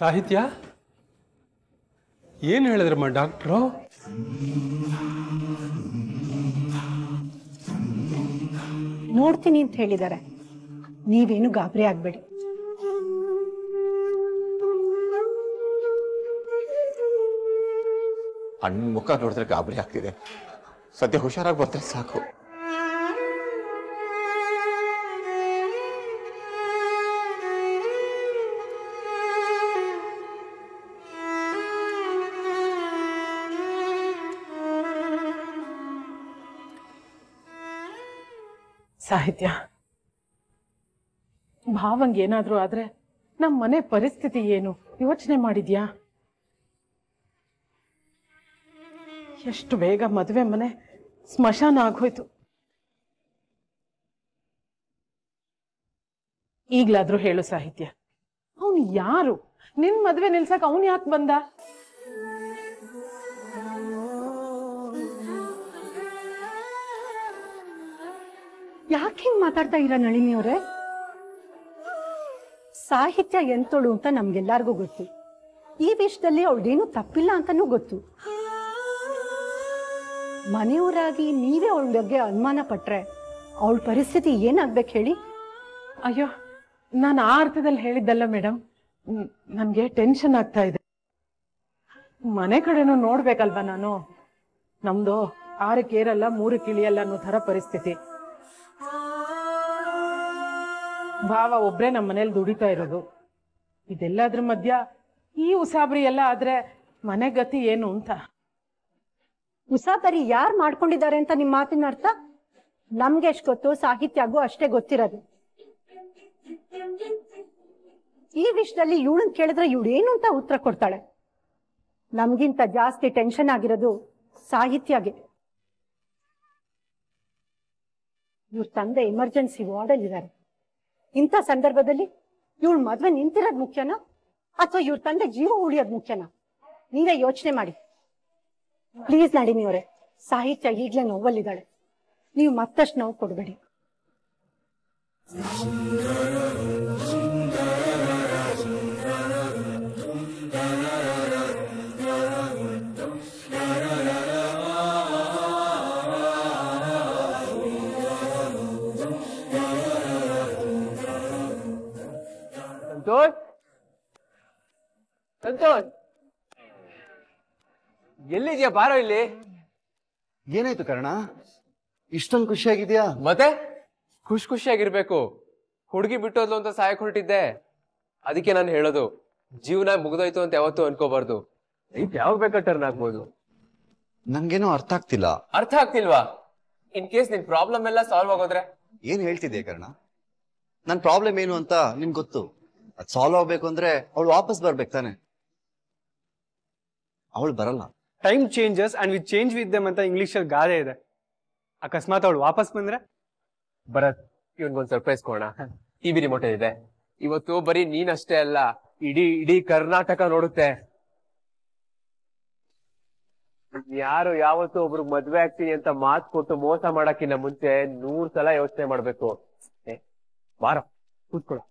ಸಾಹಿತ್ಯ ಏನು ಹೇಳಿದ್ರಮ್ಮ ಡಾಕ್ಟ್ರು ನೋಡ್ತೀನಿ ಅಂತ ಹೇಳಿದ್ದಾರೆ ನೀವೇನು ಗಾಬರಿ ಆಗಬೇಡಿ ಅಣ್ಣ ಮುಖ ನೋಡಿದ್ರೆ ಗಾಬರಿ ಆಗ್ತಿದೆ ಸದ್ಯ ಹುಷಾರಾಗಿ ಬರ್ತಾರೆ ಸಾಕು ಸಾಹಿತ್ಯ ಭಾವಂಗೆ ಏನಾದರೂ ಆದರೆ ನಮ್ಮ ಮನೆ ಪರಿಸ್ಥಿತಿ ಏನು ಯೋಚನೆ ಮಾಡಿದ್ಯಾ ಎಷ್ಟು ಬೇಗ ಮದುವೆ ಮನೆ ಸ್ಮಶಾನ ಆಗೋಯ್ತು ಈಗ್ಲಾದ್ರೂ ಹೇಳು ಸಾಹಿತ್ಯ ಅವನು ಯಾರು ನಿನ್ ಮದ್ವೆ ನಿಲ್ಸಕ್ ಅವನ್ ಯಾಕೆ ಬಂದ ಯಾಕೆ ಹಿಂಗ್ ಮಾತಾಡ್ತಾ ಇರ ನಳಿನಿ ಅವರೇ ಸಾಹಿತ್ಯ ಎಂತೋಳು ಅಂತ ನಮ್ಗೆಲ್ಲಾರ್ಗೂ ಗೊತ್ತು ಈ ವಿಷಯದಲ್ಲಿ ಅವಳೇನು ತಪ್ಪಿಲ್ಲ ಅಂತನೂ ಗೊತ್ತು ಮನೆಯವರಾಗಿ ನೀವೇ ಅವಳ ಬಗ್ಗೆ ಅನುಮಾನ ಪಟ್ರೆ ಅವಳ ಪರಿಸ್ಥಿತಿ ಏನಾಗ್ಬೇಕು ಹೇಳಿ ಅಯ್ಯೋ ನಾನು ಆ ಅರ್ಥದಲ್ಲಿ ಹೇಳಿದ್ದಲ್ಲ ಮೇಡಮ್ ನನ್ಗೆ ಟೆನ್ಷನ್ ಆಗ್ತಾ ಇದೆ ಮನೆ ಕಡೆನು ನೋಡ್ಬೇಕಲ್ವಾ ನಾನು ನಮ್ದು ಆರಕ್ಕೆ ಏರಲ್ಲ ಮೂರಕ್ಕೆ ಇಳಿಯಲ್ಲ ಅನ್ನೋ ಥರ ಪರಿಸ್ಥಿತಿ ಭಾವ ಒಬ್ಬರೇ ನಮ್ಮ ಮನೇಲಿ ದುಡಿತಾ ಇರೋದು ಇದೆಲ್ಲದ್ರ ಮಧ್ಯ ಈ ಉಸಾಬರಿ ಎಲ್ಲ ಆದ್ರೆ ಮನೆ ಗತಿ ಏನು ಅಂತ ಉಸಾಬರಿ ಯಾರು ಮಾಡ್ಕೊಂಡಿದ್ದಾರೆ ಅಂತ ನಿಮ್ಮ ಮಾತಿನ ಅರ್ಥ ನಮ್ಗೆ ಎಷ್ಟು ಗೊತ್ತು ಸಾಹಿತ್ಯಗೂ ಅಷ್ಟೇ ಗೊತ್ತಿರೋದು ಈ ವಿಷಯದಲ್ಲಿ ಇವಳನ್ ಕೇಳಿದ್ರೆ ಇವಳು ಏನು ಅಂತ ಉತ್ತರ ಕೊಡ್ತಾಳೆ ನಮ್ಗಿಂತ ಜಾಸ್ತಿ ಟೆನ್ಷನ್ ಆಗಿರೋದು ಸಾಹಿತ್ಯಗೆ ಇವ್ರ ತಂದೆ ಎಮರ್ಜೆನ್ಸಿ ವಾರ್ಡಲ್ಲಿ ಇದ್ದಾರೆ ಇಂಥ ಸಂದರ್ಭದಲ್ಲಿ ಇವಳು ಮದ್ವೆ ನಿಂತಿರೋದ್ ಮುಖ್ಯನಾ ಅಥವಾ ಇವ್ರ ತಂದೆ ಜೀವ ಉಳಿಯೋದ್ ಮುಖ್ಯನಾ ನೀವೇ ಯೋಚನೆ ಮಾಡಿ ಪ್ಲೀಸ್ ನಾಡಿನಿ ಅವರೇ ಸಾಹಿತ್ಯ ಈಗ್ಲೇ ನೋವಲ್ಲಿದ್ದಾಳೆ ನೀವು ಮತ್ತಷ್ಟು ನೋವು ಕೊಡ್ಬೇಡಿ ಇದೆಯಾ ಬಾರೋ ಇಲ್ಲಿ ಏನಾಯ್ತು ಕರ್ಣ ಇಷ್ಟೊಂದು ಖುಷಿಯಾಗಿದ್ಯಾ ಮತ್ತೆ ಖುಷಿ ಖುಷಿಯಾಗಿರ್ಬೇಕು ಹುಡುಗಿ ಬಿಟ್ಟೋದ್ಲು ಅಂತ ಸಹಾಯ ಹೊರಟಿದ್ದೆ ಅದಕ್ಕೆ ನಾನು ಹೇಳೋದು ಜೀವನ ಮುಗ್ದೋಯ್ತು ಅಂತ ಯಾವತ್ತು ಅನ್ಕೋಬಾರ್ದು ಲೈಫ್ ಯಾವಾಗ ಬೇಕಾ ಟರ್ನ್ ಆಗ್ಬೋದು ನಂಗೇನೋ ಅರ್ಥ ಆಗ್ತಿಲ್ಲ ಅರ್ಥ ಆಗ್ತಿಲ್ವಾ ಇನ್ ಕೇಸ್ ನಿನ್ ಪ್ರಾಬ್ಲಮ್ ಎಲ್ಲ ಸಾಲ್ವ್ ಆಗೋದ್ರೆ ಏನ್ ಹೇಳ್ತಿದ್ದೆ ಕರ್ಣ ನನ್ ಪ್ರಾಬ್ಲಮ್ ಏನು ಅಂತ ನಿನ್ ಗೊತ್ತು ಅದ್ ಸಾಲ್ವ್ ಆಗ್ಬೇಕು ಅಂದ್ರೆ ಅವಳು ವಾಪಸ್ ಬರ್ಬೇಕು ತಾನೆ ಅವಳು ಬರಲ್ಲ time changes and we change with them ಅಂತ ಇಂಗ್ಲಿಷ್ ಅಲ್ಲಿ ಗಾದೆ ಇದೆ ಅಕಸ್ಮಾತ್ ಅವಳು ವಾಪಸ್ ಬಂದ್ರೆ ಭರತ್ ಇವನ್ಗೊಂದು ಸರ್ಪ್ರೈಸ್ ಕೊಡೋಣ ಟಿವಿ ರಿಮೋಟ್ ಇದೆ ಇವತ್ತು ಬರೀ ನೀನಷ್ಟೇ ಅಲ್ಲ ಇಡೀ ಇಡೀ ಕರ್ನಾಟಕ ನೋಡುತ್ತೆ ಯಾರು ಯಾವತ್ತು ಒಬ್ರು ಮದ್ವೆ ಆಗ್ತೀನಿ ಅಂತ ಮಾತು ಕೊಟ್ಟು ಮೋಸ ಮಾಡಕ್ಕಿಂತ ಮುಂಚೆ ನೂರ್ ಸಲ ಯೋಚನೆ ಮಾಡ್ಬೇಕು ಬಾರ ಕೂತ್ಕೊಳ್ಳ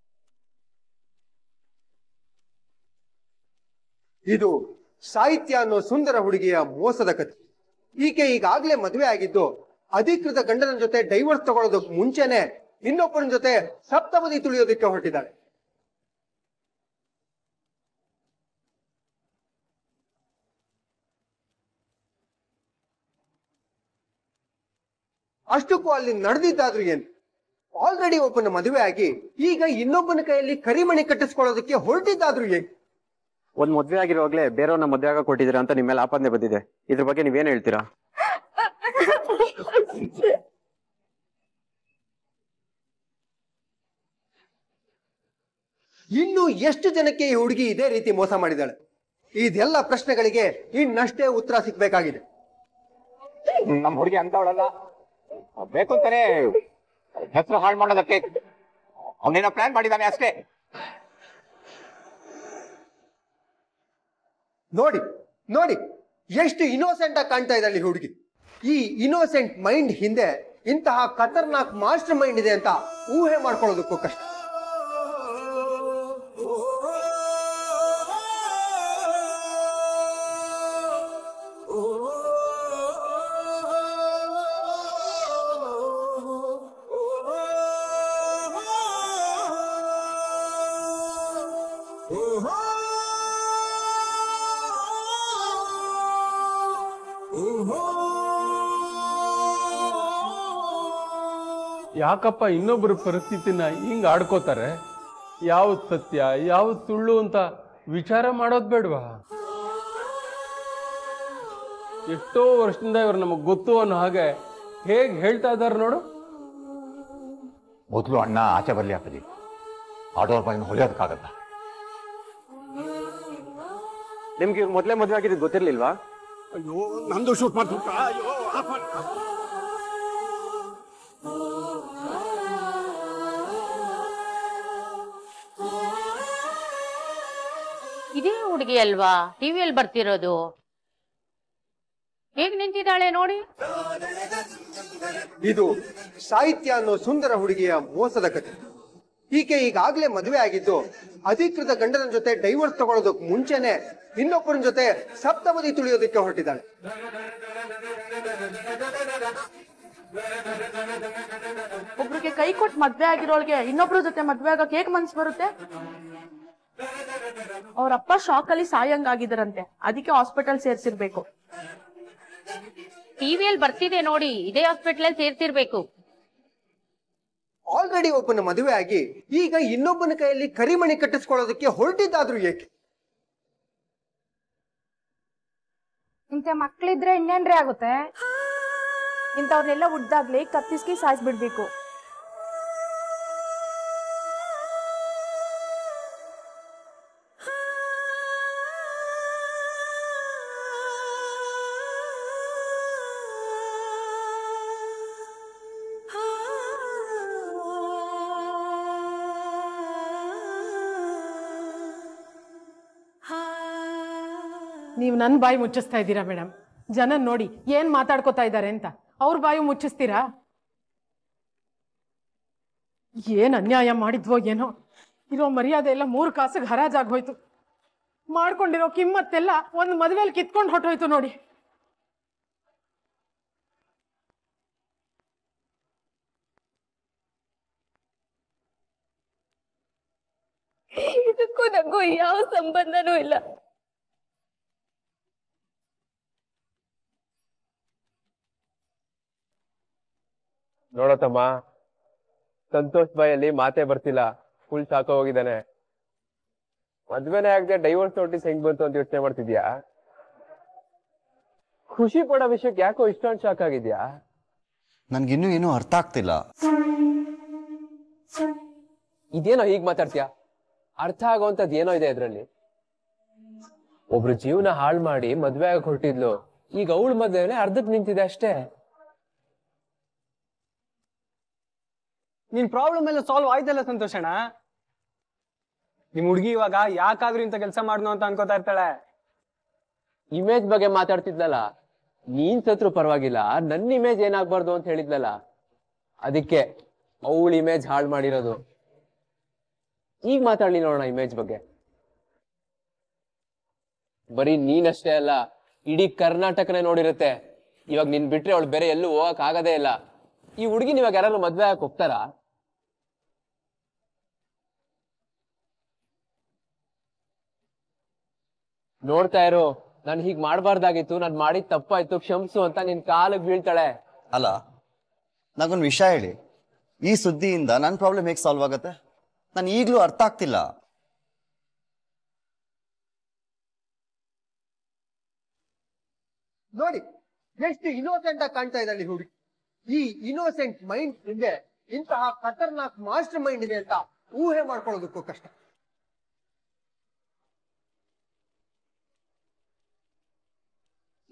ಇದು ಸಾಹಿತ್ಯ ಅನ್ನೋ ಸುಂದರ ಹುಡುಗಿಯ ಮೋಸದ ಕಥೆ ಈಕೆ ಈಗಾಗಲೇ ಮದುವೆ ಆಗಿದ್ದು ಅಧಿಕೃತ ಗಂಡನ ಜೊತೆ ಡೈವರ್ಸ್ ತಗೊಳ್ಳೋದಕ್ಕೆ ಮುಂಚೆನೆ ಇನ್ನೊಬ್ಬನ ಜೊತೆ ಸಪ್ತಪದಿ ತುಳಿಯೋದಕ್ಕೆ ಹೊರಟಿದ್ದಾಳೆ ಅಷ್ಟಕ್ಕೂ ಅಲ್ಲಿ ನಡೆದಿದ್ದಾದ್ರೂ ಏನು ಆಲ್ರೆಡಿ ಒಬ್ಬನ ಮದುವೆ ಆಗಿ ಈಗ ಇನ್ನೊಬ್ಬನ ಕೈಯಲ್ಲಿ ಕರಿಮಣಿ ಕಟ್ಟಿಸ್ಕೊಳ್ಳೋದಕ್ಕೆ ಹೊರಟಿದ್ದಾದ್ರೂ ಏನು ಒಂದ್ ಮದ್ವೆ ಆಗಿರುವಾಗ್ಲೇ ಬೇರೆಯವ್ರನ್ನ ಮದ್ವೆ ಆಗ ಕೊಟ್ಟಿದ್ರೆ ಅಂತ ನಿಮ್ಮ ಆಪಾದನೆ ಬಂದಿದೆ ಇದ್ರ ಬಗ್ಗೆ ನೀವೇನ್ ಹೇಳ್ತೀರಾ ಇನ್ನು ಎಷ್ಟು ಜನಕ್ಕೆ ಈ ಹುಡುಗಿ ಇದೇ ರೀತಿ ಮೋಸ ಮಾಡಿದಾಳೆ ಇದೆಲ್ಲ ಪ್ರಶ್ನೆಗಳಿಗೆ ಇನ್ನಷ್ಟೇ ಉತ್ತರ ಸಿಗ್ಬೇಕಾಗಿದೆ ನಮ್ಮ ಹುಡುಗಿ ಅಂತವಳಲ್ಲ ಬೇಕು ಅಂತಾನೆ ಹೆಸರು ಹಾಳು ಮಾಡೋದಕ್ಕೆ ಅವನೇನೋ ಪ್ಲಾನ್ ಮಾಡಿದಾನೆ ಅಷ್ಟೇ ನೋಡಿ ನೋಡಿ ಎಷ್ಟು ಇನ್ನೋಸೆಂಟ್ ಆಗಿ ಕಾಣ್ತಾ ಇದ್ದಾಳೆ ಹುಡುಗಿ ಈ ಇನ್ನೋಸೆಂಟ್ ಮೈಂಡ್ ಹಿಂದೆ ಇಂತಹ ಖತರ್ನಾಕ್ ಮಾಸ್ಟರ್ ಮೈಂಡ್ ಇದೆ ಅಂತ ಊಹೆ ಮಾಡ್ಕೊಳ್ಳೋದಕ್ಕೂ ಕಷ್ಟ ಯಾಕಪ್ಪ ಇನ್ನೊಬ್ಬರ ಪರಿಸ್ಥಿತಿನ ಹಿಂಗ್ ಆಡ್ಕೋತಾರೆ ಯಾವ್ದು ಸತ್ಯ ಯಾವ್ದು ಸುಳ್ಳು ಅಂತ ವಿಚಾರ ಮಾಡೋದು ಬೇಡವಾ ಎಷ್ಟೋ ವರ್ಷದಿಂದ ಇವ್ರು ನಮಗೆ ಗೊತ್ತು ಅನ್ನೋ ಹಾಗೆ ಹೇಗೆ ಹೇಳ್ತಾ ಇದ್ದಾರೆ ನೋಡು ಮೊದಲು ಅಣ್ಣ ಆಚೆ ಬರ್ಲಿ ಅಪ್ಪಜಿ ಆಡೋರ್ ಬಾಯಿನ ಹೊಲಿಯೋದಕ್ಕಾಗಲ್ಲ ನಿಮ್ಗೆ ಮೊದಲೇ ಮದ್ವೆ ಆಗಿದ್ದು ಗೊತ್ತಿರ್ಲಿಲ್ವಾ ಅಯ್ಯೋ ನಂದು ಶೂಟ್ ಮಾಡ್ತಾ ಹುಡುಗಿ ಅಲ್ವಾ ಟಿವಿಯಲ್ಲಿ ಬರ್ತಿರೋದು ಹೇಗ್ ನಿಂತಿದ್ದಾಳೆ ನೋಡಿ ಇದು ಸಾಹಿತ್ಯ ಅನ್ನೋ ಸುಂದರ ಹುಡುಗಿಯ ಮೋಸದ ಕಥೆ ಈಕೆ ಈಗಾಗ್ಲೇ ಮದುವೆ ಆಗಿದ್ದು ಅಧಿಕೃತ ಗಂಡನ ಜೊತೆ ಡೈವರ್ಸ್ ತಗೊಳ್ಳೋದಕ್ ಮುಂಚೆನೆ ಇನ್ನೊಬ್ಬರ ಜೊತೆ ಸಪ್ತಮದಿ ತುಳಿಯೋದಕ್ಕೆ ಹೊರಟಿದ್ದಾಳೆ ಒಬ್ರಿಗೆ ಕೈ ಕೊಟ್ಟು ಮದ್ವೆ ಆಗಿರೋಳ್ಗೆ ಇನ್ನೊಬ್ರ ಜೊತೆ ಮದ್ವೆ ಆಗೋಕೆ ಹೇಗ್ ಮನ್ಸ್ ಬರುತ್ತೆ ಅವರಪ್ಪ ಶಾಕ್ ಅಲ್ಲಿ ಸಾಯಂಗಾಗಿದ್ದಾರಂತೆ ಅದಕ್ಕೆ ಹಾಸ್ಪಿಟಲ್ ಸೇರ್ಸಿರ್ಬೇಕು ಟಿವಿಯಲ್ಲಿ ಬರ್ತಿದೆ ನೋಡಿ ಇದೇ ಹಾಸ್ಪಿಟಲ್ ಅಲ್ಲಿ ಸೇರ್ತಿರ್ಬೇಕು ಆಲ್ರೆಡಿ ಒಬ್ಬನ ಮದುವೆ ಆಗಿ ಈಗ ಇನ್ನೊಬ್ಬನ ಕೈಯಲ್ಲಿ ಕರಿಮಣಿ ಕಟ್ಟಿಸ್ಕೊಳ್ಳೋದಕ್ಕೆ ಹೊರಟಿದ್ದಾದ್ರೂ ಏಕೆ ಇಂಥ ಮಕ್ಕಳಿದ್ರೆ ಇನ್ನೇನ್ರಿ ಆಗುತ್ತೆ ಇಂಥವ್ರನ್ನೆಲ್ಲ ಉಡ್ದಾಗ್ಲಿ ಕತ್ತಿಸ್ಕಿ ಸಾಯಿಸ್ಬಿಡ್ಬೇಕು ನೀವು ನನ್ನ ಬಾಯಿ ಮುಚ್ಚಿಸ್ತಾ ಇದ್ದೀರಾ ಮೇಡಮ್ ಜನ ನೋಡಿ ಏನು ಮಾತಾಡ್ಕೋತಾ ಇದ್ದಾರೆ ಅಂತ ಅವ್ರ ಬಾಯಿ ಮುಚ್ಚಿಸ್ತೀರಾ ಏನು ಅನ್ಯಾಯ ಮಾಡಿದ್ವೋ ಏನೋ ಇರೋ ಮರ್ಯಾದೆ ಎಲ್ಲ ಮೂರು ಕಾಸಿಗೆ ಹರಾಜಾಗೋಯ್ತು ಮಾಡ್ಕೊಂಡಿರೋ ಕಿಮ್ಮತ್ತೆಲ್ಲ ಒಂದು ಮದುವೆಯಲ್ಲಿ ಕಿತ್ಕೊಂಡು ಹೊಟ್ಟೋಯ್ತು ನೋಡಿ ಇದಕ್ಕೂ ನಂಗೂ ಯಾವ ಸಂಬಂಧನೂ ಇಲ್ಲ ನೋಡತ್ತಮ್ಮ ತಮ್ಮ ಸಂತೋಷ್ ಬಾಯಲ್ಲಿ ಮಾತೇ ಬರ್ತಿಲ್ಲ ಫುಲ್ ಸಾಕ ಹೋಗಿದ್ದಾನೆ ಮದ್ವೆನೇ ಆಗದೆ ಡೈವರ್ಸ್ ನೋಟಿಸ್ ಹೆಂಗ್ ಬಂತು ಅಂತ ಯೋಚನೆ ಮಾಡ್ತಿದ್ಯಾ ಖುಷಿ ಪಡೋ ವಿಷಯಕ್ಕೆ ಯಾಕೋ ಇಷ್ಟೊಂದು ಶಾಕ್ ಆಗಿದ್ಯಾ ನನ್ಗಿನ್ನೂ ಏನು ಅರ್ಥ ಆಗ್ತಿಲ್ಲ ಇದೇನೋ ಹೀಗ್ ಮಾತಾಡ್ತೀಯ ಅರ್ಥ ಆಗುವಂತದ್ ಏನೋ ಇದೆ ಇದ್ರಲ್ಲಿ ಒಬ್ರು ಜೀವನ ಹಾಳು ಮಾಡಿ ಮದ್ವೆ ಆಗ ಹೊರಟಿದ್ಲು ಈಗ ಅವಳು ಮದ್ವೆನೆ ಅರ್ಧಕ್ ನಿಂತಿದೆ ಅಷ್ಟೇ ನಿನ್ ಪ್ರಾಬ್ಲಮ್ ಎಲ್ಲ ಸಾಲ್ವ್ ಆಯ್ತಲ್ಲ ಸಂತೋಷಣ ನಿಮ್ ಹುಡುಗಿ ಇವಾಗ ಯಾಕಾದ್ರೂ ಇಂಥ ಕೆಲಸ ಮಾಡ್ನು ಅಂತ ಅನ್ಕೋತಾ ಇರ್ತಾಳೆ ಇಮೇಜ್ ಬಗ್ಗೆ ಮಾತಾಡ್ತಿದ್ಲಲ್ಲ ನೀನ್ ಸತ್ರು ಪರವಾಗಿಲ್ಲ ನನ್ನ ಇಮೇಜ್ ಏನಾಗ್ಬಾರ್ದು ಅಂತ ಹೇಳಿದ್ಲಲ್ಲ ಅದಕ್ಕೆ ಅವಳ ಇಮೇಜ್ ಹಾಳು ಮಾಡಿರೋದು ಈಗ ಮಾತಾಡ್ಲಿ ನೋಡೋಣ ಇಮೇಜ್ ಬಗ್ಗೆ ಬರೀ ನೀನಷ್ಟೇ ಅಲ್ಲ ಇಡೀ ಕರ್ನಾಟಕನೇ ನೋಡಿರುತ್ತೆ ಇವಾಗ ನಿನ್ ಬಿಟ್ರೆ ಅವಳು ಬೇರೆ ಎಲ್ಲೂ ಹೋಗಕ್ ಆಗದೇ ಇಲ್ಲ ಈ ಹುಡುಗಿ ನೀವಾಗ ಯಾರು ಮದ್ವೆ ಆಗಕ್ ಹೋಗ್ತಾರಾ ನೋಡ್ತಾ ಇರೋ ನಾನು ಹೀಗ್ ಮಾಡ್ಬಾರ್ದಾಗಿತ್ತು ನಾನ್ ಮಾಡಿದ್ ತಪ್ಪಾಯ್ತು ಕ್ಷಮಿಸು ಅಂತ ನಿನ್ ಕಾಲಿಗೆ ಬೀಳ್ತಾಳೆ ಅಲ್ಲ ನಾಗೊಂದು ವಿಷಯ ಹೇಳಿ ಈ ಸುದ್ದಿಯಿಂದ ನನ್ ಪ್ರಾಬ್ಲಮ್ ಹೇಗ್ ಸಾಲ್ವ್ ಆಗತ್ತೆ ನಾನು ಈಗ್ಲೂ ಅರ್ಥ ಆಗ್ತಿಲ್ಲ ನೋಡಿ ಎಷ್ಟು ಇನ್ನೋಸೆಂಟ್ ಆಗಿ ಕಾಣ್ತಾ ಇದ್ದಾಳೆ ಹುಡುಗಿ ಈ ಇನೋಸೆಂಟ್ ಮೈಂಡ್ ಇದೆ ಇಂತಹ ಖತರ್ನಾಕ್ ಮಾಸ್ಟರ್ ಮೈಂಡ್ ಇದೆ ಅಂತ ಊಹೆ ಮಾಡ್ಕೊಳ್ಳೋದಕ್ಕೂ ಕಷ್ಟ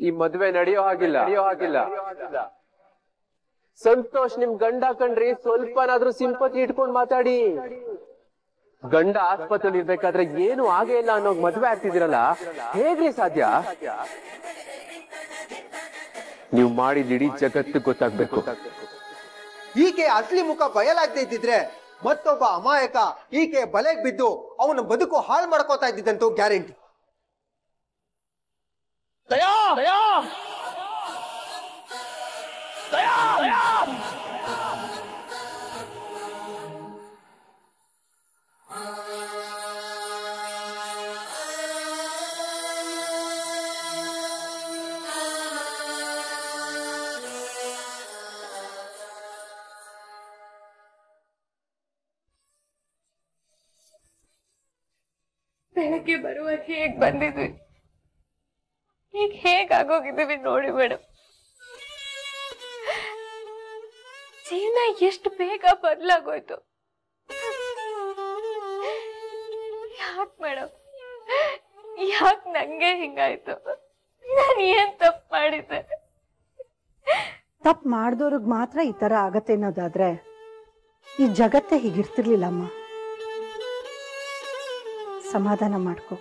ಈ ಮದ್ವೆ ನಡೆಯೋ ಹಾಗಿಲ್ಲ ನಡೆಯೋ ಹಾಗಿಲ್ಲ ಸಂತೋಷ್ ನಿಮ್ ಗಂಡ ಕಂಡ್ರಿ ಸ್ವಲ್ಪನಾದ್ರೂ ಸಿಂಪತಿ ಇಟ್ಕೊಂಡ್ ಮಾತಾಡಿ ಗಂಡ ಆಸ್ಪತ್ರೆಯಲ್ಲಿ ಇರ್ಬೇಕಾದ್ರೆ ಏನು ಆಗೇ ಇಲ್ಲ ಅನ್ನೋ ಮದ್ವೆ ಆಗ್ತಿದಿರಲ್ಲ ಹೇಗ್ರಿ ಸಾಧ್ಯ ನೀವು ಇಡೀ ಜಗತ್ತಿಗೆ ಗೊತ್ತಾಗ್ಬೇಕು ಈಕೆ ಅಸಲಿ ಮುಖ ಬಯಲಾಗ್ತಾ ಇದ್ದಿದ್ರೆ ಮತ್ತೊಬ್ಬ ಅಮಾಯಕ ಈಕೆ ಬಲೆಗೆ ಬಿದ್ದು ಅವನ ಬದುಕು ಹಾಳು ಮಾಡ್ಕೋತಾ ಇದ್ದಿದ್ದಂತೂ ಗ್ಯಾರಂಟಿ ದಯಾ ದಯಾ ದಯಾ ಬೆಳಗ್ಗೆ ಬರುವ ಹೇಗ್ ಬಂದಿದ್ವಿ ಈಗ ಆಗೋಗಿದ್ದೀವಿ ನೋಡಿ ಮೇಡಮ್ ಜೀವನ ಎಷ್ಟು ಬೇಗ ಬದಲಾಗೋಯ್ತು ಯಾಕೆ ಮೇಡಮ್ ಯಾಕೆ ನಂಗೆ ಹಿಂಗಾಯ್ತು ನಾನು ಏನ್ ತಪ್ಪು ಮಾಡಿದ್ದೆ ತಪ್ಪು ಮಾಡಿದವ್ರಿಗೆ ಮಾತ್ರ ಈ ಥರ ಆಗತ್ತೆ ಅನ್ನೋದಾದ್ರೆ ಈ ಜಗತ್ತೇ ಹೀಗಿರ್ತಿರ್ಲಿಲ್ಲಮ್ಮ ಸಮಾಧಾನ ಮಾಡ್ಕೋ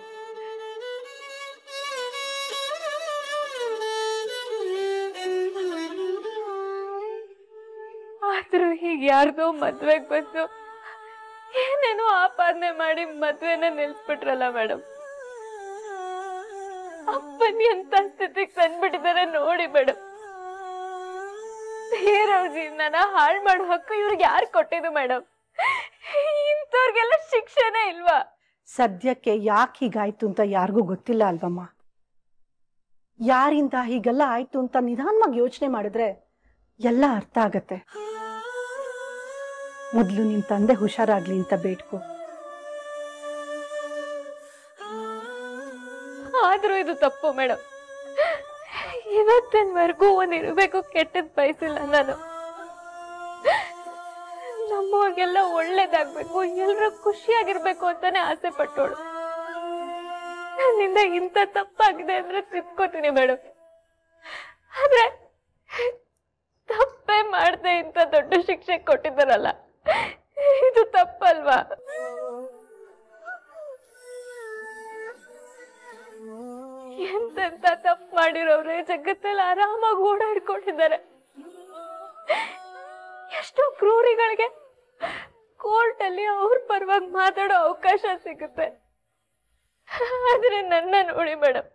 ಆದರೂ ಹೀಗೆ ಯಾರ್ದೋ ಮದ್ವೆಗೆ ಬಂತು ಏನೇನೋ ಆಪಾದನೆ ಮಾಡಿ ಮದ್ವೆನ ನಿಲ್ಸ್ಬಿಟ್ರಲ್ಲ ಮೇಡಮ್ ಅಪ್ಪನಿ ಅಂತ ಸ್ಥಿತಿಗೆ ತಂದ್ಬಿಟ್ಟಿದ್ದಾರೆ ನೋಡಿ ಮೇಡಮ್ ಬೇರೆಯವ್ರ ಜೀವನ ಹಾಳು ಮಾಡೋ ಹಕ್ಕು ಇವ್ರಿಗೆ ಯಾರು ಕೊಟ್ಟಿದ್ದು ಮೇಡಮ್ ಇಂಥವ್ರಿಗೆಲ್ಲ ಶಿಕ್ಷೆನೇ ಇಲ್ವಾ ಸದ್ಯಕ್ಕೆ ಯಾಕೆ ಹೀಗಾಯ್ತು ಅಂತ ಯಾರಿಗೂ ಗೊತ್ತಿಲ್ಲ ಅಲ್ವಮ್ಮ ಯಾರಿಂದ ಹೀಗೆಲ್ಲ ಆಯ್ತು ಅಂತ ನಿಧಾನವಾಗಿ ಯೋಚನೆ ಮಾಡಿದ್ರೆ ಎಲ್ಲ ಅರ್ಥ ಆಗತ್ತೆ ಮೊದಲು ನಿನ್ ತಂದೆ ಹುಷಾರಾಗ್ಲಿ ಅಂತ ಬೇಟ್ಕು ಆದ್ರೂ ಇದು ತಪ್ಪು ಮೇಡಮ್ ಇವತ್ತಿನವರೆಗೂ ಒಂದಿರಬೇಕು ಕೆಟ್ಟದ್ ಬಯಸಿಲ್ಲ ನಾನು ಅವ್ರಿಗೆಲ್ಲ ಒಳ್ಳೇದಾಗ್ಬೇಕು ಎಲ್ರು ಖುಷಿಯಾಗಿರ್ಬೇಕು ಅಂತಾನೆ ಆಸೆ ಪಟ್ಟೋಳು ನನ್ನಿಂದ ಇಂಥ ತಪ್ಪಾಗಿದೆ ಅಂದ್ರೆ ತಿಳ್ಕೊತೀನಿ ಮೇಡಮ್ ಆದ್ರೆ ತಪ್ಪೇ ಮಾಡ್ದೆ ಇಂಥ ದೊಡ್ಡ ಶಿಕ್ಷೆ ಕೊಟ್ಟಿದ್ದಾರಲ್ಲ ಇದು ತಪ್ಪಲ್ವಾ ಎಂತೆಂತ ತಪ್ಪು ಮಾಡಿರೋರೇ ಜಗತ್ತಲ್ಲಿ ಆರಾಮಾಗಿ ಓಡಾಡ್ಕೊಂಡಿದ್ದಾರೆ ಎಷ್ಟೋ ಕ್ರೂರಿಗಳಿಗೆ ಕೋರ್ಟ್ ಅಲ್ಲಿ ಅವ್ರ ಪರವಾಗಿ ಮಾತಾಡೋ ಅವಕಾಶ ಸಿಗುತ್ತೆ ಆದ್ರೆ ನನ್ನ ನೋಡಿ ಮೇಡಮ್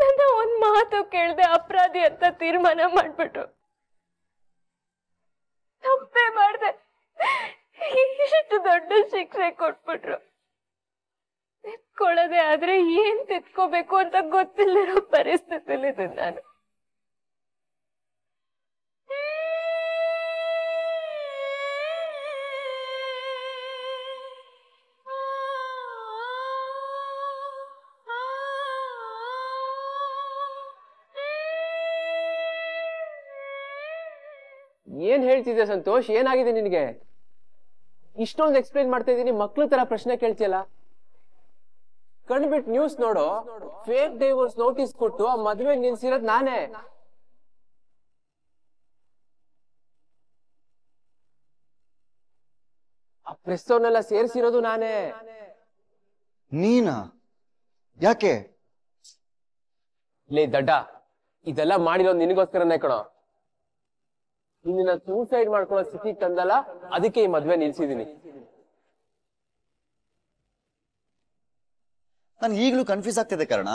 ನನ್ನ ಒಂದ್ ಮಾತು ಕೇಳದೆ ಅಪರಾಧಿ ಅಂತ ತೀರ್ಮಾನ ಮಾಡ್ಬಿಟ್ರು ತಪ್ಪೇ ಮಾಡ್ದೆ ಇಷ್ಟು ದೊಡ್ಡ ಶಿಕ್ಷೆ ಕೊಟ್ಬಿಟ್ರು ತಿತ್ಕೊಳ್ಳದೆ ಆದ್ರೆ ಏನ್ ತಿತ್ಕೋಬೇಕು ಅಂತ ಗೊತ್ತಿಲ್ಲರೋ ಪರಿಸ್ಥಿತಿಲಿದ್ದೀನಿ ನಾನು ಏನು ಹೇಳ್ತಿದ್ದೆ ಸಂತೋಷ್ ಏನಾಗಿದೆ ನಿನಗೆ ಇಷ್ಟೊಂದು ಎಕ್ಸ್ಪ್ಲೈನ್ ಮಾಡ್ತಾ ಇದ್ದೀನಿ ಮಕ್ಳ ತರ ಪ್ರಶ್ನೆ ಕೇಳ್ತಿಯಲ್ಲ ಕಣ್ಬಿಟ್ ನ್ಯೂಸ್ ನೋಡು ಫೇಕ್ ಡೈವರ್ಸ್ ನೋಟಿಸ್ ಕೊಟ್ಟು ಆ ಮದ್ವೆ ನಿಲ್ಸಿರೋದು ನಾನೇ ಆ ಪ್ರೆಸ್ ಅವ್ರನ್ನೆಲ್ಲ ಸೇರಿಸಿರೋದು ನಾನೇ ನೀನ ಯಾಕೆ ಲೇ ದಡ್ಡ ಇದೆಲ್ಲ ಮಾಡಿರೋದು ನಿನಗೋಸ್ಕರನೇ ಕಣೋ ನಿನ್ನ ಸೂಸೈಡ್ ಮಾಡ್ಕೊಳ್ಳೋ ಸ್ಥಿತಿ ತಂದಲ್ಲ ಅದಕ್ಕೆ ಈ ಮದ್ವೆ ನಿಲ್ಸಿದೀನಿ ನಾನು ಈಗಲೂ ಕನ್ಫ್ಯೂಸ್ ಆಗ್ತಿದೆ ಕಾರಣ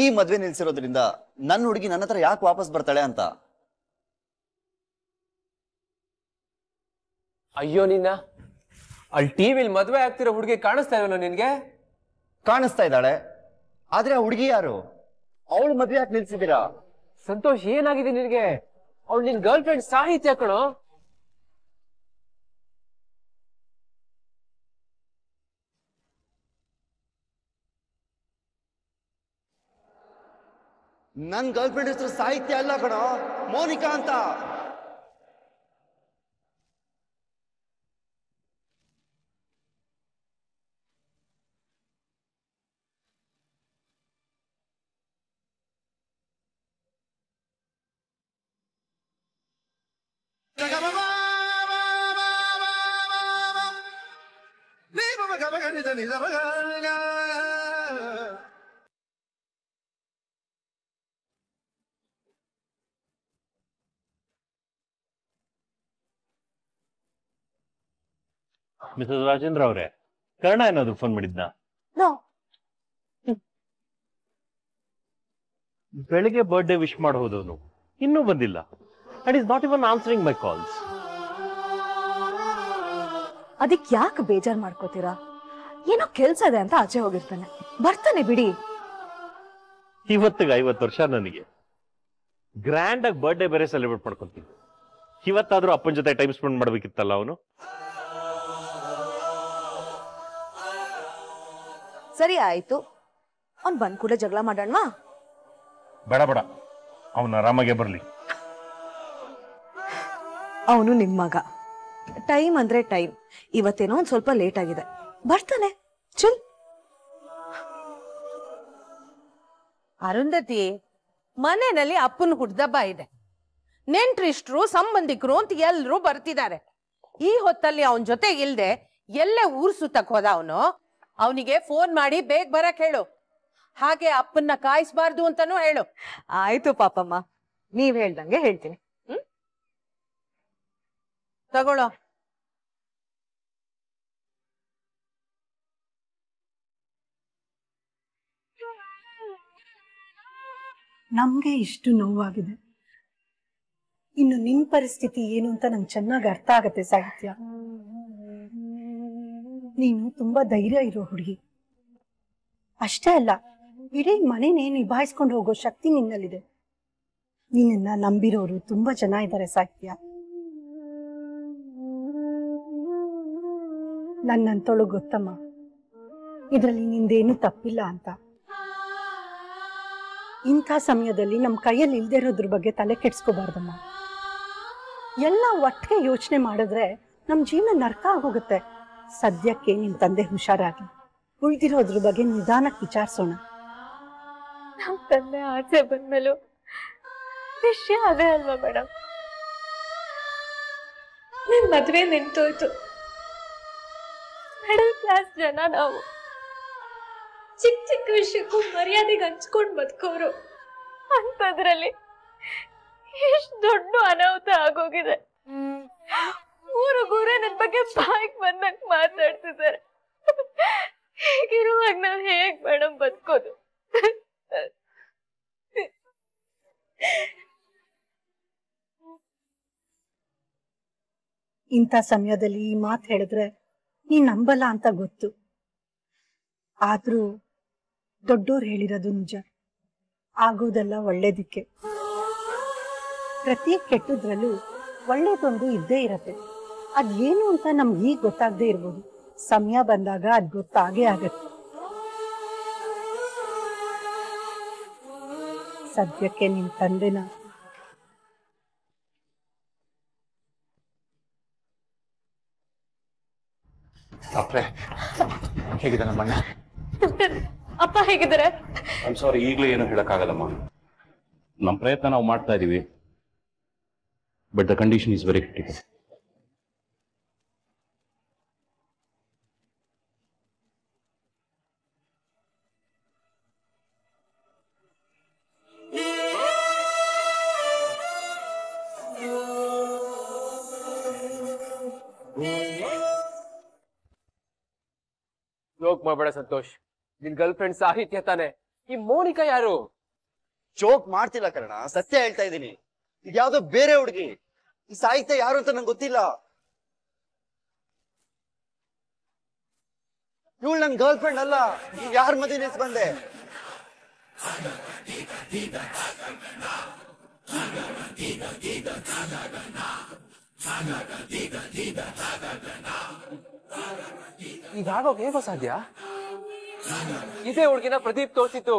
ಈ ಮದ್ವೆ ನಿಲ್ಸಿರೋದ್ರಿಂದ ನನ್ನ ಹುಡುಗಿ ನನ್ನ ಹತ್ರ ಯಾಕೆ ವಾಪಸ್ ಬರ್ತಾಳೆ ಅಂತ ಅಯ್ಯೋ ನಿನ್ನ ಅಲ್ಲಿ ಟಿವಿಲ್ ಮದ್ವೆ ಆಗ್ತಿರೋ ಹುಡುಗಿ ಕಾಣಿಸ್ತಾ ಇದ್ದಾಳ ನಿನ್ಗೆ ಕಾಣಿಸ್ತಾ ಇದ್ದಾಳೆ ಆದ್ರೆ ಆ ಹುಡುಗಿ ಯಾರು ಅವಳು ಮದ್ವೆ ಯಾಕೆ ನಿಲ್ಸಿದ್ದೀರಾ ಸಂತೋಷ್ ಏನಾಗಿದೆ ನಿನಗೆ ಅವ್ಳು ನಿನ್ ಗರ್ಲ್ ಫ್ರೆಂಡ್ ಸಾಹಿತ್ಯ ಕಣೋ ನನ್ ಗರ್ಲ್ ಫ್ರೆಂಡ್ ಹೆಸರು ಸಾಹಿತ್ಯ ಅಲ್ಲ ಕಣೋ ಮೋನಿಕಾ ಅಂತ ಮಿಸಸ್ ರಾಜೇಂದ್ರ ಅವರೇ ಕರ್ಣ ಏನಾದ್ರು ಫೋನ್ ಮಾಡಿದ್ನ ಬೆಳಿಗ್ಗೆ ಬರ್ಡೇ ವಿಶ್ ಮಾಡಬಹುದು ಅವನು ಇನ್ನೂ ಬಂದಿಲ್ಲ and is not even answering my calls ಅದಕ್ಕೆ ಯಾಕೆ ಬೇಜಾರ್ ಮಾಡ್ಕೋತೀರಾ ಏನೋ ಕೆಲ್ಸ ಇದೆ ಅಂತ ಆಚೆ ಹೋಗಿರ್ತಾನೆ ಬರ್ತಾನೆ ಬಿಡಿ ಇವತ್ತಿಗೆ ಐವತ್ತು ವರ್ಷ ನನಗೆ ಗ್ರ್ಯಾಂಡ್ ಆಗಿ ಬರ್ಡೇ ಬೇರೆ ಸೆಲೆಬ್ರೇಟ್ ಮಾಡ್ಕೊತೀನಿ ಇವತ್ತಾದ್ರೂ ಅಪ್ಪನ ಜೊತೆ ಟೈಮ್ ಸ್ಪೆಂಡ್ ಮಾಡ್ಬೇಕಿತ್ತಲ್ಲ ಅವನು ಸರಿ ಆಯ್ತು ಅವ್ನು ಬಂದ್ ಕೂಡಲೇ ಜಗಳ ಮಾಡೋಣ ಬೇಡ ಬೇಡ ಅವನು ಆರಾಮಾಗೆ ಬರ್ಲಿ ಅವನು ನಿಮ್ಮ ಮಗ ಟೈಮ್ ಅಂದ್ರೆ ಟೈಮ್ ಇವತ್ತೇನೋ ಒಂದ್ ಸ್ವಲ್ಪ ಲೇಟ್ ಆಗಿದೆ ಬರ್ತಾನೆ ಚಲ್ ಅರುಂಧತಿ ಮನೆಯಲ್ಲಿ ಅಪ್ಪನ ಹುಡ್ದಬ್ಬ ಇದೆ ನೆಂಟ್ರಿಷ್ಟ್ರು ಸಂಬಂಧಿಕರು ಅಂತ ಎಲ್ಲರೂ ಬರ್ತಿದ್ದಾರೆ ಈ ಹೊತ್ತಲ್ಲಿ ಅವನ ಜೊತೆ ಇಲ್ದೆ ಎಲ್ಲೇ ಊರ್ ಸುತ್ತಕ್ ಹೋದ ಅವನು ಅವನಿಗೆ ಫೋನ್ ಮಾಡಿ ಬೇಗ ಬರಕ್ ಹೇಳು ಹಾಗೆ ಅಪ್ಪನ್ನ ಕಾಯಿಸ್ಬಾರ್ದು ಅಂತಾನೂ ಹೇಳು ಆಯ್ತು ಪಾಪಮ್ಮ ನೀವ್ ಹೇಳ್ದಂಗೆ ಹೇಳ್ತೀನಿ ತಗೊಳ್ಳೋ ನಮ್ಗೆ ಇಷ್ಟು ನೋವಾಗಿದೆ ಇನ್ನು ನಿನ್ ಪರಿಸ್ಥಿತಿ ಏನು ಅಂತ ನಂಗೆ ಚೆನ್ನಾಗಿ ಅರ್ಥ ಆಗತ್ತೆ ಸಾಹಿತ್ಯ ನೀನು ತುಂಬಾ ಧೈರ್ಯ ಇರೋ ಹುಡುಗಿ ಅಷ್ಟೇ ಅಲ್ಲ ಇಡೀ ಮನೆನೇ ನಿಭಾಯಿಸ್ಕೊಂಡು ಹೋಗೋ ಶಕ್ತಿ ನಿನ್ನಲ್ಲಿದೆ ನಿನ್ನ ನಂಬಿರೋರು ತುಂಬಾ ಜನ ಇದ್ದಾರೆ ಸಾಹಿತ್ಯ ನನ್ನಂತೋಳು ಗೊತ್ತಮ್ಮ ಇದರಲ್ಲಿ ನಿಂದೇನು ತಪ್ಪಿಲ್ಲ ಅಂತ ಇಂಥ ಸಮಯದಲ್ಲಿ ನಮ್ಮ ಕೈಯಲ್ಲಿ ಇಲ್ಲದೆ ಇರೋದ್ರ ಬಗ್ಗೆ ತಲೆ ಕೆಡ್ಸ್ಕೋಬಾರ್ದಮ್ಮ ಎಲ್ಲ ಒಟ್ಟಿಗೆ ಯೋಚನೆ ಮಾಡಿದ್ರೆ ನಮ್ಮ ಜೀವನ ನರ್ಕ ಆಗೋಗುತ್ತೆ ಸದ್ಯಕ್ಕೆ ನಿಮ್ಮ ತಂದೆ ಹುಷಾರಾಗಿ ಉಳಿದಿರೋದ್ರ ಬಗ್ಗೆ ನಿಧಾನಕ್ಕೆ ವಿಚಾರಿಸೋಣ ನಮ್ಮ ತಂದೆ ಆಚೆ ಬಂದ್ಮೇಲೂ ವಿಷಯ ಅದೇ ಅಲ್ವಾ ಮೇಡಮ್ ನಿಮ್ಮ ಮದುವೆ ನಿಂತೋಯ್ತು ಕ್ಲಾಸ್ ಜನ ನಾವು ಚಿಕ್ಕ ಚಿಕ್ಕ ವಿಷಯಕ್ಕೂ ಮರ್ಯಾದೆಗೆ ಹಂಚ್ಕೊಂಡು ಬದುಕೋರು ಅಂತದ್ರಲ್ಲಿ ಎಷ್ಟು ದೊಡ್ಡ ಅನಾಹುತ ಆಗೋಗಿದೆ ಊರು ಊರೇ ನನ್ನ ಬಗ್ಗೆ ಬಾಯಿಗೆ ಬಂದಂಗೆ ಮಾತಾಡ್ತಿದ್ದಾರೆ ಹೀಗಿರುವಾಗ ನಾವು ಹೇಗ್ ಮೇಡಮ್ ಬದ್ಕೋದು ಇಂಥ ಸಮಯದಲ್ಲಿ ಈ ಮಾತು ಹೇಳಿದ್ರೆ ನೀನ್ ನಂಬಲ್ಲ ಅಂತ ಗೊತ್ತು ಆದ್ರೂ ದೊಡ್ಡೋರು ಹೇಳಿರೋದು ನಿಜ ಆಗೋದಲ್ಲ ಒಳ್ಳೇದಿಕ್ಕೆ ಪ್ರತಿ ಕೆಟ್ಟದ್ರಲ್ಲೂ ಒಳ್ಳೇದೊಂದು ಇದ್ದೇ ಇರತ್ತೆ ಏನು ಅಂತ ನಮ್ಗೆ ಈಗ ಗೊತ್ತಾಗದೆ ಇರ್ಬೋದು ಸಮಯ ಬಂದಾಗ ಅದ್ ಗೊತ್ತಾಗೇ ಆಗತ್ತೆ ಸದ್ಯಕ್ಕೆ ನಿನ್ ತಂದೆನ ಹೇಗಿದೆ ಅಪ್ಪ ಹೇಗಿದ್ದಾರೆ ಐ ಸಾರಿ ಈಗಲೇ ಏನು ಹೇಳಕ್ಕಾಗಲ್ಲಮ್ಮ ನಮ್ಮ ಪ್ರಯತ್ನ ನಾವು ಮಾಡ್ತಾ ಇದೀವಿ but the condition is very critical ಬಡ ಸಂತೋಷ್ ನಿನ್ ಗರ್ಲ್ ಫ್ರೆಂಡ್ ಸಾಹಿತ್ಯ ತಾನೆ ಈ ಮೋನಿಕಾ ಯಾರು ಜೋಕ್ ಮಾಡ್ತಿಲ್ಲ ಕರಣ ಸತ್ಯ ಹೇಳ್ತಾ ಇದ್ದೀನಿ ಇದ್ಯಾವ್ದೋ ಬೇರೆ ಹುಡುಗಿ ಈ ಸಾಹಿತ್ಯ ಯಾರು ಅಂತ ನಂಗೆ ಗೊತ್ತಿಲ್ಲ ಇವಳು ನನ್ ಗರ್ಲ್ ಫ್ರೆಂಡ್ ಅಲ್ಲ ಯಾರ ಮದ್ವೆ ನಿಲ್ಸ್ ಬಂದೆ ಈಗ ಆಗೋಕೆ ಸಾಧ್ಯ ಇದೇ ಹುಡುಗಿನ ಪ್ರದೀಪ್ ತೋರಿಸಿತ್ತು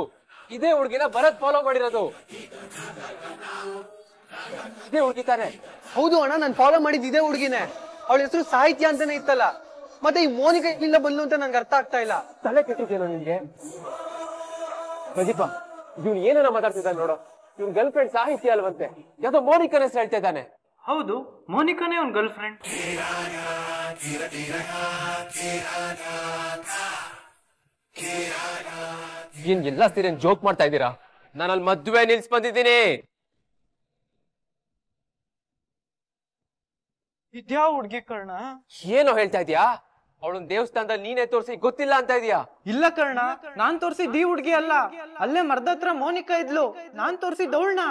ಇದೇ ಹುಡುಗಿನ ಭರತ್ ಫಾಲೋ ಮಾಡಿರೋದು ಇದೇ ಹುಡುಗಿ ತಾನೆ ಹೌದು ಅಣ್ಣ ನಾನು ಫಾಲೋ ಮಾಡಿದ್ದು ಇದೇ ಹುಡುಗಿನೇ ಅವಳ ಹೆಸರು ಸಾಹಿತ್ಯ ಅಂತಾನೆ ಇತ್ತಲ್ಲ ಮತ್ತೆ ಈ ಮೋನಿಕ ಇಲ್ಲ ಬಂದ್ಲು ಅಂತ ನನ್ಗೆ ಅರ್ಥ ಆಗ್ತಾ ಇಲ್ಲ ತಲೆ ಕೆಟ್ಟಿದ್ದೇನೋ ನಿನ್ಗೆ ಪ್ರದೀಪ ಇವ್ನು ಏನನ್ನ ಮಾತಾಡ್ತಿದ್ದಾನೆ ನೋಡು ಇವ್ನ ಗರ್ಲ್ ಫ್ರೆಂಡ್ ಸಾಹಿತ್ಯ ಅಲ್ವಂತೆ ಯಾವ್ದೋ ಮೋನಿಕನ ಹೆಸರು ಹೇಳ್ತಾ ಇದ್ದಾನೆ ಹೌದು ಮೋನಿಕನೇ ಅವ್ನ ಗರ್ಲ್ ಫ್ರೆಂಡ್ ಏನ್ ಎಲ್ಲ ಸೀರೆ ಜೋಕ್ ಮಾಡ್ತಾ ಇದ್ದೀರಾ ನಾನು ಅಲ್ಲಿ ಮದ್ವೆ ನಿಲ್ಸ್ ಬಂದಿದ್ದೀನಿ ಇದ್ಯಾ ಹುಡ್ಗಿ ಕರ್ಣ ಏನೋ ಹೇಳ್ತಾ ಇದೀಯಾ ಅವಳು ದೇವಸ್ಥಾನದಲ್ಲಿ ನೀನೆ ತೋರಿಸಿ ಗೊತ್ತಿಲ್ಲ ಅಂತ ಇದೀಯಾ ಇಲ್ಲ ಕರ್ಣ ನಾನ್ ತೋರಿಸಿ ದಿ ಹುಡ್ಗಿ ಅಲ್ಲ ಅಲ್ಲೇ ಮರ್ದತ್ರ ಮೋನಿಕಾ ಇದ್ಲು ನಾನ್ ತೋರಿಸಿ ದೌಳ್ನ